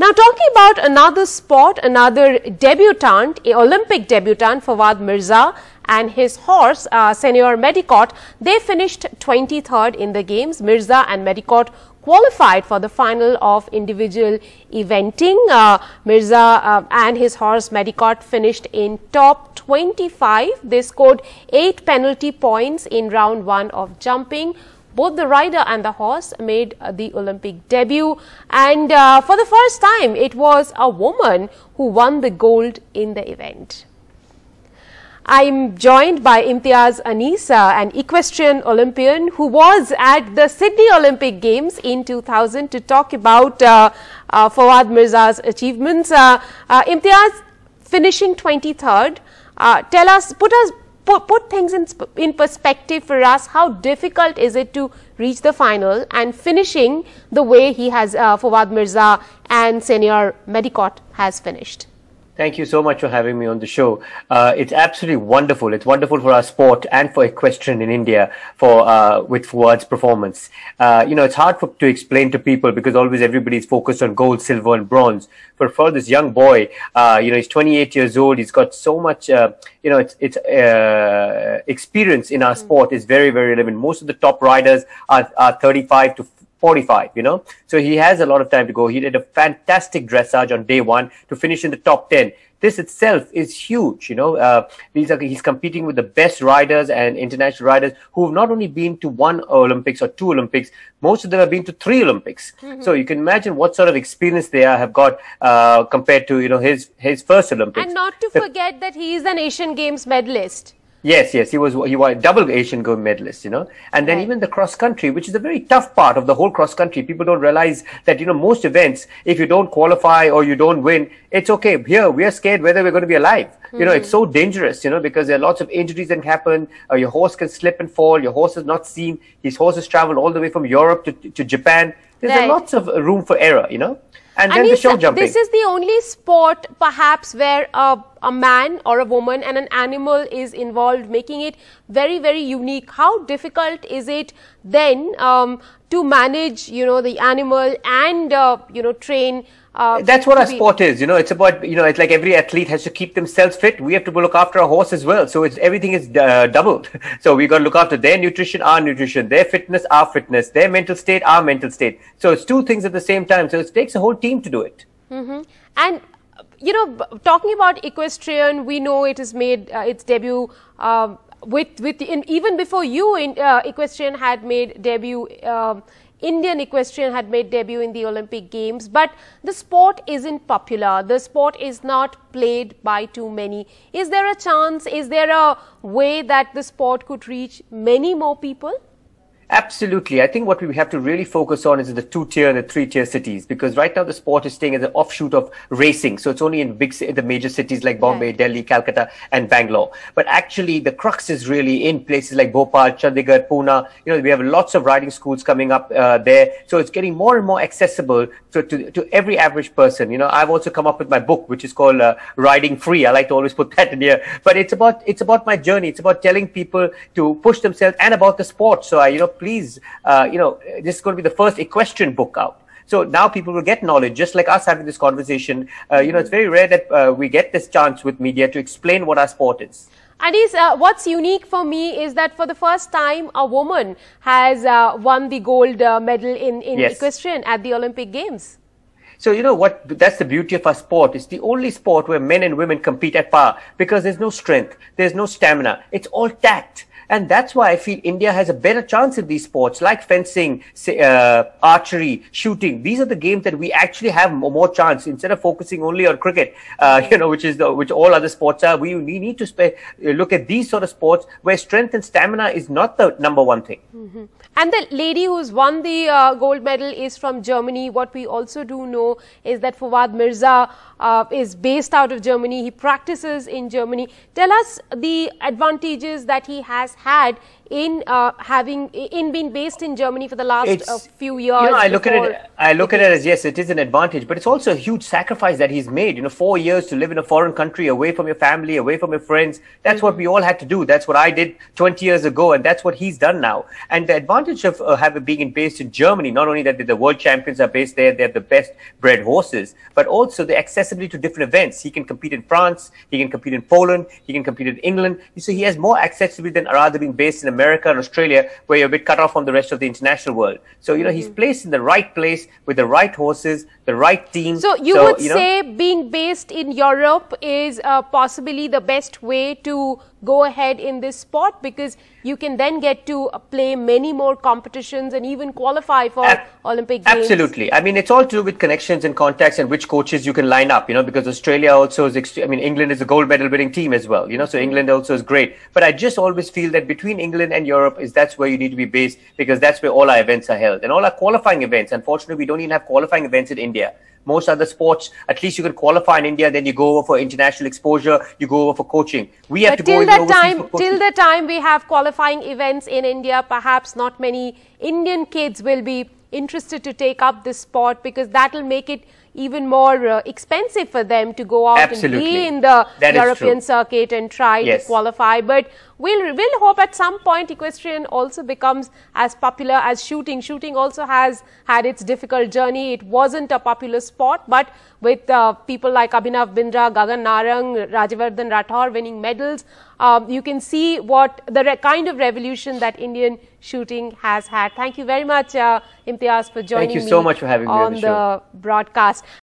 Now talking about another sport, another debutant, Olympic debutant Fawad Mirza and his horse uh, Senior Medicot, they finished 23rd in the games. Mirza and Medicot qualified for the final of individual eventing. Uh, Mirza uh, and his horse Medicot finished in top 25. They scored 8 penalty points in round 1 of jumping. Both the rider and the horse made uh, the Olympic debut and uh, for the first time it was a woman who won the gold in the event. I'm joined by Imtiaz Anisa, an equestrian Olympian who was at the Sydney Olympic Games in 2000 to talk about uh, uh, Fawad Mirza's achievements. Uh, uh Imtiaz finishing 23rd. Uh, tell us, put us put things in, in perspective for us, how difficult is it to reach the final and finishing the way he has, uh, Fawad Mirza and Senior Medicott has finished. Thank you so much for having me on the show. Uh, it's absolutely wonderful. It's wonderful for our sport and for equestrian in India for uh, with Fuad's performance. Uh, you know, it's hard for, to explain to people because always everybody's focused on gold, silver, and bronze. But for this young boy, uh, you know, he's 28 years old. He's got so much, uh, you know, it's, it's uh, experience in our mm. sport is very, very relevant. Most of the top riders are, are 35 to 45, you know? So he has a lot of time to go. He did a fantastic dressage on day one to finish in the top 10. This itself is huge, you know? Uh, these are, he's competing with the best riders and international riders who have not only been to one Olympics or two Olympics, most of them have been to three Olympics. Mm-hmm. So you can imagine what sort of experience they have got uh, compared to, you know, his, his first Olympics. And not to forget that he is an Asian Games medalist. Yes, yes, he was he was a double Asian gold medalist, you know. And then right. even the cross country, which is a very tough part of the whole cross country. People don't realize that you know most events, if you don't qualify or you don't win, it's okay. Here we are scared whether we're going to be alive. Mm-hmm. You know, it's hmm. so dangerous, you know, because there are lots of injuries that happen. Uh, your horse can slip and fall. Your horse is not seen. His horses travel all the way from Europe to to Japan. There's right. lots of room for error, you know and then and the show jumping. This is the only sport perhaps where a, a man or a woman and an animal is involved, making it very, very unique. How difficult is it then um, to manage, you know, the animal and, uh, you know, train uh, That's what our sport is. You know, it's about you know, it's like every athlete has to keep themselves fit. We have to look after our horse as well. So it's everything is uh, doubled. So we got to look after their nutrition, our nutrition, their fitness, our fitness, their mental state, our mental state. So it's two things at the same time. So it takes a whole team team to do it. Mm -hmm. And you know, talking about equestrian, we know it has made uh, its debut uh, with with in, even before you, in, uh, equestrian had made debut. Um, Indian equestrian had made debut in the Olympic Games, but the sport isn't popular. The sport is not played by too many. Is there a chance? Is there a way that the sport could reach many more people? Absolutely. I think what we have to really focus on is the two tier and the three tier cities because right now the sport is staying as an offshoot of racing. So it's only in big, the major cities like Bombay, Delhi, Calcutta, and Bangalore. But actually, the crux is really in places like Bhopal, Chandigarh, Pune. You know, we have lots of riding schools coming up uh, there. So it's getting more and more accessible to, to, to, every average person. You know, I've also come up with my book, which is called uh, Riding Free. I like to always put that in here. But it's about, it's about my journey. It's about telling people to push themselves and about the sport. So I, you know, please, uh, you know, this is going to be the first equestrian book out. So now people will get knowledge, just like us having this conversation. Uh, you know, it's very rare that uh, we get this chance with media to explain what our sport is. Anis, uh, what's unique for me is that for the first time, a woman has uh, won the gold uh, medal in, in yes. equestrian at the Olympic Games. So, you know what, that's the beauty of our sport. It's the only sport where men and women compete at par because there's no strength, there's no stamina. It's all tact. And that's why I feel India has a better chance in these sports like fencing, say, uh, archery, shooting. These are the games that we actually have more chance instead of focusing only on cricket, uh, you know, which is the, which all other sports are. We, we need to uh, look at these sort of sports where strength and stamina is not the number one thing. Mm -hmm. And the lady who's won the uh, gold medal is from Germany. What we also do know is that Fawad Mirza uh, is based out of Germany. He practices in Germany. Tell us the advantages that he has had in uh, having in being based in Germany for the last uh, few years. You know, I look at it. I look at it as yes, it is an advantage, but it's also a huge sacrifice that he's made. You know, four years to live in a foreign country, away from your family, away from your friends. That's mm-hmm. what we all had to do. That's what I did 20 years ago, and that's what he's done now. And the advantage of uh, having being based in Germany, not only that the world champions are based there, they're the best bred horses, but also the accessibility to different events. He can compete in France, he can compete in Poland, he can compete in England. So he has more accessibility than rather being based in America America and Australia, where you're a bit cut off from the rest of the international world. So, you know, he's mm. placed in the right place with the right horses, the right team. So, you so, would you know, say being based in Europe is uh, possibly the best way to go ahead in this sport because you can then get to uh, play many more competitions and even qualify for Ab- Olympic Games. Absolutely. I mean, it's all to do with connections and contacts and which coaches you can line up, you know, because Australia also is, ext- I mean, England is a gold medal winning team as well, you know, so mm-hmm. England also is great. But I just always feel that between England and Europe is that's where you need to be based because that's where all our events are held and all our qualifying events. Unfortunately, we don't even have qualifying events in India most other sports, at least you can qualify in India, then you go over for international exposure, you go over for coaching. We have but to till go that time, Till the time we have qualifying events in India, perhaps not many Indian kids will be interested to take up this sport because that will make it even more uh, expensive for them to go out Absolutely. and be in the that European circuit and try yes. to qualify. But we'll, we'll hope at some point equestrian also becomes as popular as shooting. Shooting also has had its difficult journey. It wasn't a popular sport, but with uh, people like Abhinav Bindra, Gagan Narang, Rajivardhan Rathor winning medals, um, you can see what the kind of revolution that Indian shooting has had. Thank you very much, uh, Imtiaz, for joining me. Thank you so much for having me on, the, the broadcast.